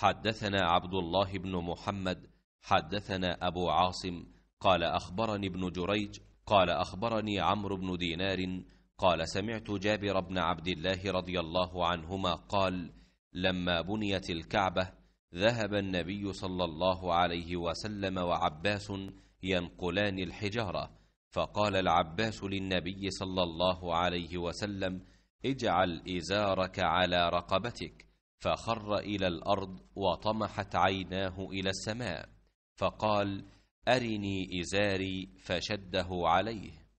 حدثنا عبد الله بن محمد حدثنا أبو عاصم قال أخبرني ابن جريج قال أخبرني عمرو بن دينار قال سمعت جابر بن عبد الله رضي الله عنهما قال لما بنيت الكعبة ذهب النبي صلى الله عليه وسلم وعباس ينقلان الحجارة فقال العباس للنبي صلى الله عليه وسلم اجعل إزارك على رقبتك فخر الى الارض وطمحت عيناه الى السماء فقال ارني ازاري فشده عليه